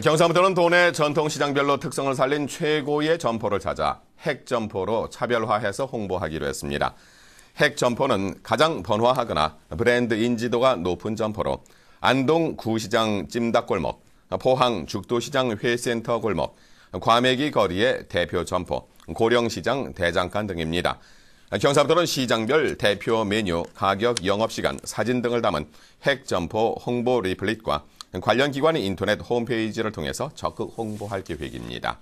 경상부터는 도내 전통시장별로 특성을 살린 최고의 점포를 찾아 핵점포로 차별화해서 홍보하기로 했습니다. 핵점포는 가장 번화하거나 브랜드 인지도가 높은 점포로 안동 구시장 찜닭골목, 포항 죽도시장 회센터 골목, 과메기 거리의 대표 점포, 고령시장 대장간 등입니다. 아, 경사부터는 시장별 대표 메뉴, 가격, 영업시간, 사진 등을 담은 핵점포 홍보 리플릿과 관련 기관의 인터넷 홈페이지를 통해서 적극 홍보할 계획입니다.